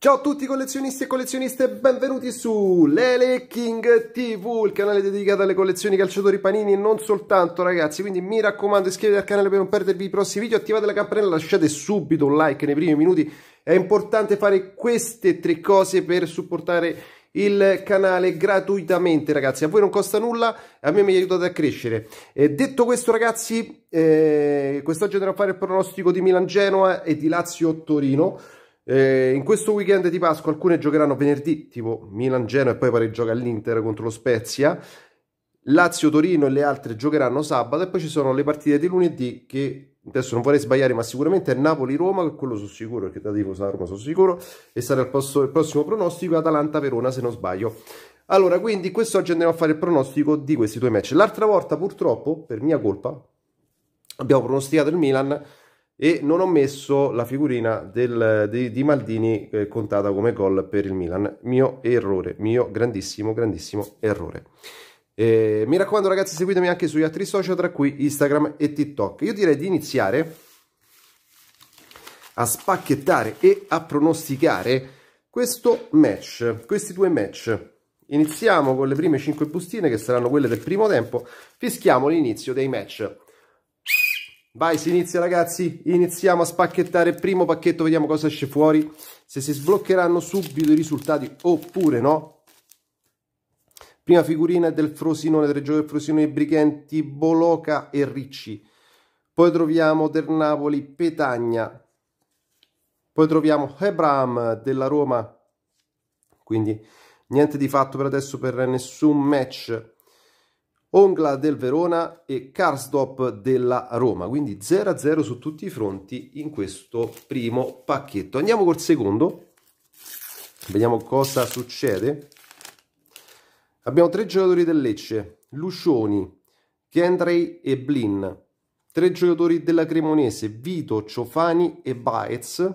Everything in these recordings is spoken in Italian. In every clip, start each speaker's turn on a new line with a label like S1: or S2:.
S1: Ciao a tutti collezionisti e collezioniste, benvenuti su Lele King TV, il canale dedicato alle collezioni calciatori panini e non soltanto ragazzi, quindi mi raccomando iscrivetevi al canale per non perdervi i prossimi video, attivate la campanella, lasciate subito un like nei primi minuti, è importante fare queste tre cose per supportare il canale gratuitamente ragazzi a voi non costa nulla a me mi aiutate a crescere eh, detto questo ragazzi eh, quest'oggi andrò a fare il pronostico di Milan-Genoa e di Lazio-Torino eh, in questo weekend di Pasqua alcune giocheranno venerdì, tipo Milan-Genoa e poi pare gioca all'Inter contro lo Spezia. Lazio-Torino e le altre giocheranno sabato e poi ci sono le partite di lunedì che adesso non vorrei sbagliare ma sicuramente è Napoli-Roma che quello sono sicuro perché da tifo Roma sono sicuro e sarà il, posto, il prossimo pronostico Atalanta-Verona se non sbaglio allora quindi quest'oggi andiamo a fare il pronostico di questi due match l'altra volta purtroppo per mia colpa abbiamo pronosticato il Milan e non ho messo la figurina del, di, di, Maldini eh, contata come gol per il Milan. Mio errore, mio grandissimo, grandissimo errore. Eh, mi raccomando ragazzi seguitemi anche sugli altri social tra cui Instagram e TikTok. Io direi di iniziare a spacchettare e a pronosticare questo match, questi due match. Iniziamo con le prime 5 bustine che saranno quelle del primo tempo, fischiamo l'inizio dei match. Vai, si inizia ragazzi, iniziamo a spacchettare il primo pacchetto, vediamo cosa esce fuori, se si sbloccheranno subito i risultati oppure no. Prima figurina del Frosinone, del Reggio del Frosinone, Brighenti, Boloca e Ricci. Poi troviamo del Napoli, Petagna. Poi troviamo Hebram della Roma. Quindi niente di fatto per adesso per nessun match. Ongla del Verona e Karsdorp della Roma, quindi 0-0 su tutti i fronti in questo primo pacchetto. Andiamo col secondo, vediamo cosa succede. Abbiamo tre giocatori del Lecce, Lucioni, Gendrey e Blin, tre giocatori della Cremonese, Vito, Ciofani e Baez.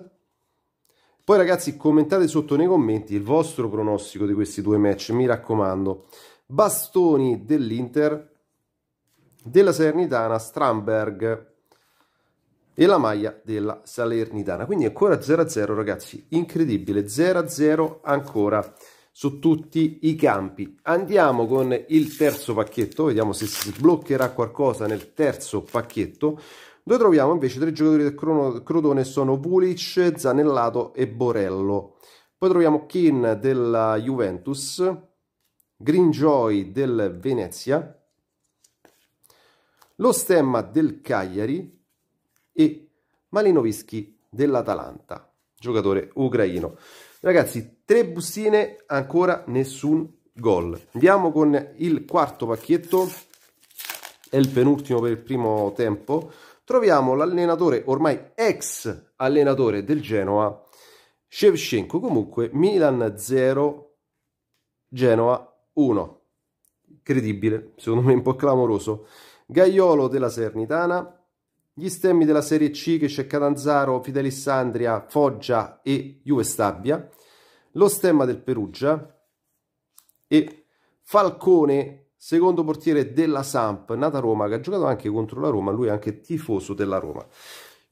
S1: Poi ragazzi commentate sotto nei commenti il vostro pronostico di questi due match, mi raccomando. Bastoni dell'Inter, della Salernitana, Stramberg e la maglia della Salernitana. Quindi ancora 0-0 ragazzi, incredibile, 0-0 ancora su tutti i campi. Andiamo con il terzo pacchetto, vediamo se si sbloccherà qualcosa nel terzo pacchetto. Dove troviamo invece tre giocatori del Crono, Crotone, sono Vulic, Zanellato e Borello. Poi troviamo Kin della Juventus, Green Joy del Venezia, lo stemma del Cagliari e Malinovischi dell'Atalanta, giocatore ucraino. Ragazzi, tre bustine, ancora nessun gol. Andiamo con il quarto pacchetto, è il penultimo per il primo tempo. Troviamo l'allenatore, ormai ex allenatore del Genoa, Shevchenko. Comunque, Milan 0, Genoa 1. Credibile, secondo me un po' clamoroso. Gaiolo della Sernitana, gli stemmi della Serie C che c'è Catanzaro, Fidelissandria, Foggia e Juve Stabia, lo stemma del Perugia e Falcone, secondo portiere della Samp, nata a Roma, che ha giocato anche contro la Roma, lui è anche tifoso della Roma.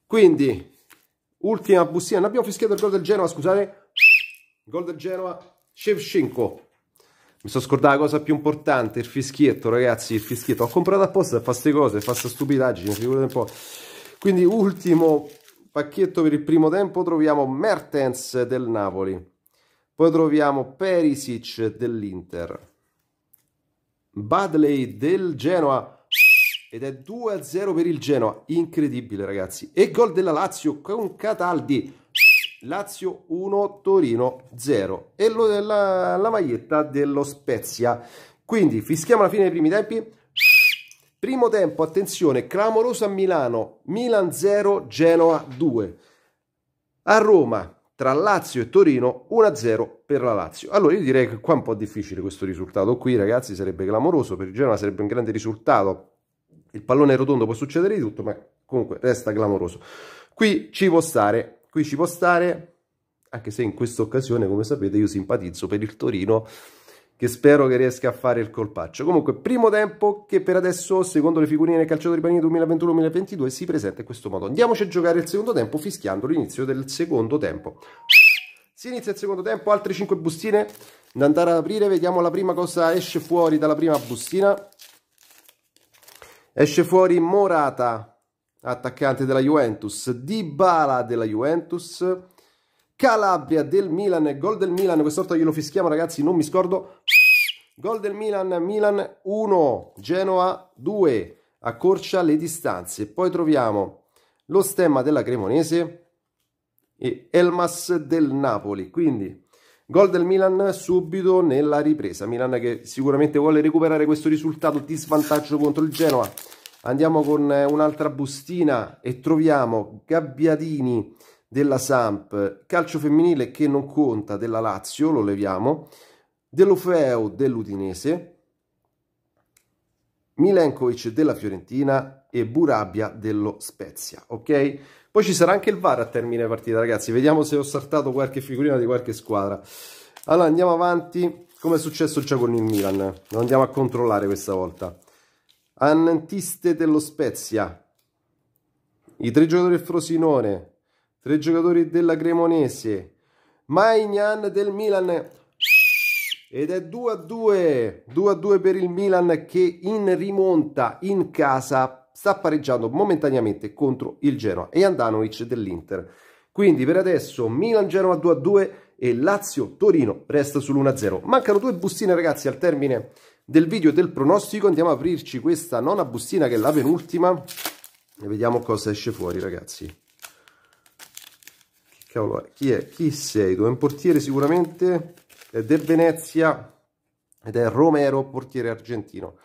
S1: Quindi, ultima bustina, non abbiamo fischiato il gol del Genoa, scusate, gol del Genoa, Shevchenko mi sono scordato la cosa più importante, il fischietto, ragazzi, il fischietto. Ho comprato apposta per fare queste cose, fa questa stupidaggine, figurate un po'. Quindi ultimo pacchetto per il primo tempo troviamo Mertens del Napoli. Poi troviamo Perisic dell'Inter. Badley del Genoa. Ed è 2-0 per il Genoa, incredibile ragazzi. E gol della Lazio con Cataldi Lazio 1, Torino 0 e lo, la, la maglietta dello Spezia. Quindi fischiamo la fine dei primi tempi. Primo tempo, attenzione, clamoroso a Milano, Milan 0, Genoa 2. A Roma, tra Lazio e Torino, 1-0 per la Lazio. Allora io direi che qua è un po' difficile questo risultato qui, ragazzi, sarebbe clamoroso, per il Genoa sarebbe un grande risultato. Il pallone rotondo, può succedere di tutto, ma comunque resta clamoroso. Qui ci può stare qui ci può stare, anche se in questa occasione, come sapete, io simpatizzo per il Torino, che spero che riesca a fare il colpaccio. Comunque, primo tempo che per adesso, secondo le figurine del calciatore Panini 2021-2022, si presenta in questo modo. Andiamoci a giocare il secondo tempo fischiando l'inizio del secondo tempo. Si inizia il secondo tempo, altre 5 bustine da andare ad aprire. Vediamo la prima cosa esce fuori dalla prima bustina. Esce fuori Morata, attaccante della Juventus, Dybala della Juventus, Calabria del Milan, gol del Milan, questa volta glielo fischiamo ragazzi, non mi scordo, gol del Milan, Milan 1, Genoa 2, accorcia le distanze, poi troviamo lo stemma della Cremonese e Elmas del Napoli, quindi gol del Milan subito nella ripresa, Milan che sicuramente vuole recuperare questo risultato di svantaggio contro il Genoa, Andiamo con eh, un'altra bustina e troviamo Gabbiadini della Samp, calcio femminile che non conta della Lazio, lo leviamo, Delofeo dell'Udinese, Milenkovic della Fiorentina e Burabia dello Spezia, ok? Poi ci sarà anche il VAR a termine partita, ragazzi, vediamo se ho saltato qualche figurina di qualche squadra. Allora andiamo avanti, come è successo già con il Milan, lo andiamo a controllare questa volta. Annantiste dello Spezia, i tre giocatori del Frosinone, tre giocatori della Cremonese, Maignan del Milan ed è 2 a 2 2 a 2 per il Milan che in rimonta in casa sta pareggiando momentaneamente contro il Genoa e Andanovic dell'Inter quindi per adesso Milan-Genoa 2 a 2 e Lazio-Torino resta sull'1 a 0 mancano due bustine ragazzi al termine del video del pronostico andiamo a aprirci questa nona bustina che è la penultima e vediamo cosa esce fuori ragazzi che cavolo è? chi è? chi sei tu? è un portiere sicuramente è del Venezia ed è Romero portiere argentino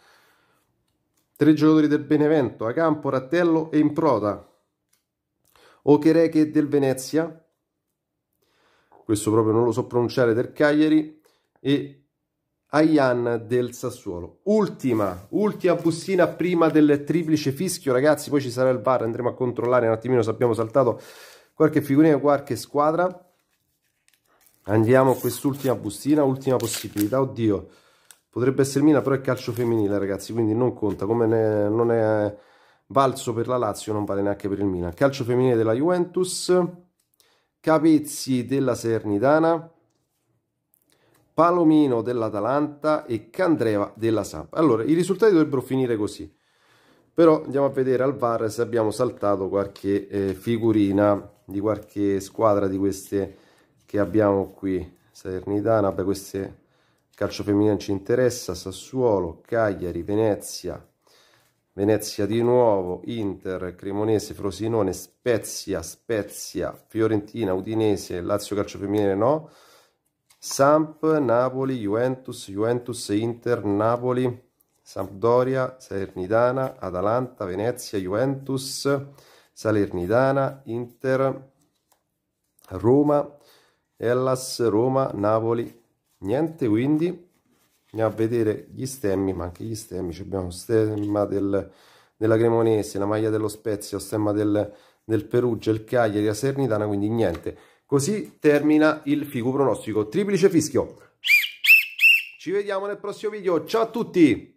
S1: tre giocatori del Benevento a campo Rattello e in Improda Ochereke del Venezia questo proprio non lo so pronunciare del Cagliari e Ayan del Sassuolo. Ultima, ultima bustina prima del triplice fischio, ragazzi. Poi ci sarà il bar, andremo a controllare un attimino se abbiamo saltato qualche figurina, qualche squadra. Andiamo a quest'ultima bustina, ultima possibilità. Oddio, potrebbe essere Mina, però è calcio femminile, ragazzi, quindi non conta. Come ne, non è valso per la Lazio, non vale neanche per il Mina. Calcio femminile della Juventus, Capezzi della Sernitana. Palomino dell'Atalanta e Candreva della Samp. Allora, i risultati dovrebbero finire così. Però andiamo a vedere al VAR se abbiamo saltato qualche eh, figurina di qualche squadra di queste che abbiamo qui. Salernitana, beh, queste calcio femminile ci interessa, Sassuolo, Cagliari, Venezia, Venezia di nuovo, Inter, Cremonese, Frosinone, Spezia, Spezia, Fiorentina, Udinese, Lazio calcio femminile no, Samp, Napoli, Juventus, Juventus, Inter, Napoli, Sampdoria, Salernitana, Atalanta, Venezia, Juventus, Salernitana, Inter, Roma, Hellas, Roma, Napoli. Niente quindi, andiamo a vedere gli stemmi, ma anche gli stemmi, Ci abbiamo stemma del, della Cremonese, la maglia dello Spezia, lo stemma del, del Perugia, il Cagliari, la Salernitana, quindi niente. Così termina il figo pronostico. Triplice fischio. Ci vediamo nel prossimo video. Ciao a tutti!